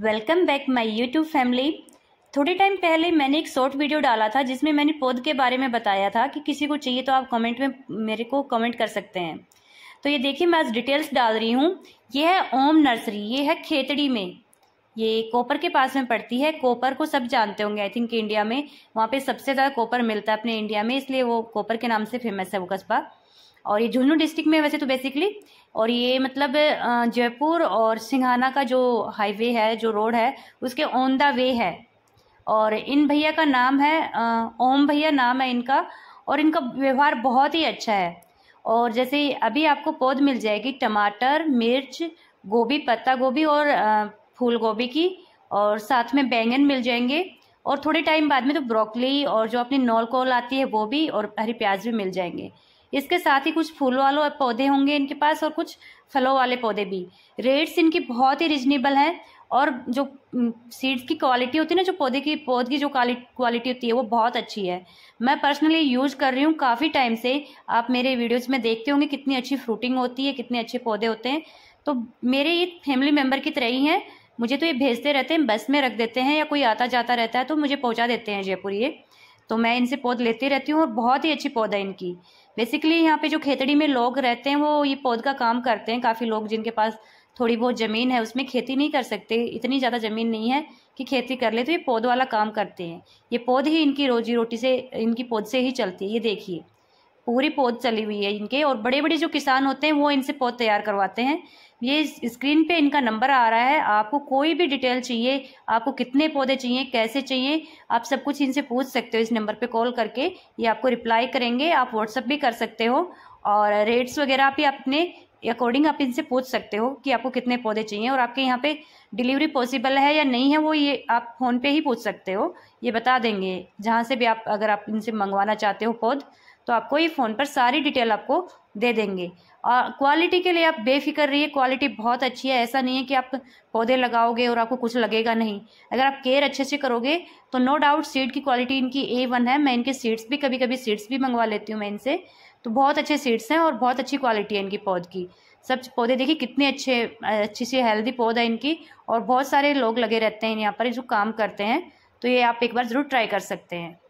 welcome back my YouTube family थोड़े time पहले मैंने एक शॉर्ट वीडियो डाला था जिसमें मैंने पौध के बारे में बताया था कि किसी को चाहिए तो आप कमेंट में मेरे को कमेंट कर सकते हैं तो ये देखिए मैं आज डिटेल्स डाल रही हूँ ये है ओम नर्सरी ये है खेतड़ी में ये कोपर के पास में पड़ती है कोपर को सब जानते होंगे आई थिंक इंडिया में वहाँ पर सबसे ज़्यादा कोपर मिलता है अपने इंडिया में इसलिए वो कोपर के नाम से फेमस है वो कस्बा और ये झुंझुनू डिस्ट्रिक्ट में वैसे तो बेसिकली और ये मतलब जयपुर और सिंघाना का जो हाईवे है जो रोड है उसके ऑन द वे है और इन भैया का नाम है ओम भैया नाम है इनका और इनका व्यवहार बहुत ही अच्छा है और जैसे अभी आपको पौध मिल जाएगी टमाटर मिर्च गोभी पत्ता गोभी और फूल गोभी की और साथ में बैंगन मिल जाएंगे और थोड़े टाइम बाद में तो ब्रोकली और जो अपनी नॉल कॉल आती है वो भी और हरी प्याज भी मिल जाएंगे इसके साथ ही कुछ फूल वालों पौधे होंगे इनके पास और कुछ फलों वाले पौधे भी रेट्स इनकी बहुत ही रिजनेबल है और जो सीड्स की क्वालिटी होती है ना जो पौधे की पौध की जो क्वालिटी होती है वो बहुत अच्छी है मैं पर्सनली यूज़ कर रही हूँ काफ़ी टाइम से आप मेरे वीडियोज़ में देखते होंगे कितनी अच्छी फ्रूटिंग होती है कितने अच्छे पौधे होते हैं तो मेरे ये फैमिली मेम्बर की तरह ही हैं मुझे तो ये भेजते रहते हैं बस में रख देते हैं या कोई आता जाता रहता है तो मुझे पहुँचा देते हैं जयपुर ये तो मैं इनसे पौध लेती रहती हूँ और बहुत ही अच्छी पौधा है इनकी बेसिकली यहाँ पे जो खेतड़ी में लोग रहते हैं वो ये पौध का काम करते हैं काफ़ी लोग जिनके पास थोड़ी बहुत ज़मीन है उसमें खेती नहीं कर सकते इतनी ज़्यादा ज़मीन नहीं है कि खेती कर ले तो ये पौध वाला काम करते हैं ये पौध ही इनकी रोजी रोटी से इनकी पौध से ही चलती है ये देखिए पूरी पौध चली हुई है इनके और बड़े बड़े जो किसान होते हैं वो इनसे पौध तैयार करवाते हैं ये स्क्रीन पे इनका नंबर आ रहा है आपको कोई भी डिटेल चाहिए आपको कितने पौधे चाहिए कैसे चाहिए आप सब कुछ इनसे पूछ सकते हो इस नंबर पे कॉल करके ये आपको रिप्लाई करेंगे आप व्हाट्सअप भी कर सकते हो और रेट्स वगैरह भी अपने अकॉर्डिंग आप इनसे पूछ सकते हो कि आपको कितने पौधे चाहिए और आपके यहाँ पे डिलीवरी पॉसिबल है या नहीं है वो ये आप फ़ोन पे ही पूछ सकते हो ये बता देंगे जहाँ से भी आप अगर आप इनसे मंगवाना चाहते हो पौध तो आपको ये फ़ोन पर सारी डिटेल आपको दे देंगे और क्वालिटी के लिए आप बेफिक्र रहिए क्वालिटी बहुत अच्छी है ऐसा नहीं है कि आप पौधे लगाओगे और आपको कुछ लगेगा नहीं अगर आप केयर अच्छे से करोगे तो नो डाउट सीड की क्वालिटी इनकी ए वन है मैं इनके सीड्स भी कभी कभी सीड्स भी मंगवा लेती हूँ मैं इनसे तो बहुत अच्छे सीड्स हैं और बहुत अच्छी क्वालिटी है इनकी पौध की सब पौधे देखिए कितने अच्छे अच्छी सी हेल्दी पौधा है इनकी और बहुत सारे लोग लगे रहते हैं यहाँ पर जो काम करते हैं तो ये आप एक बार ज़रूर ट्राई कर सकते हैं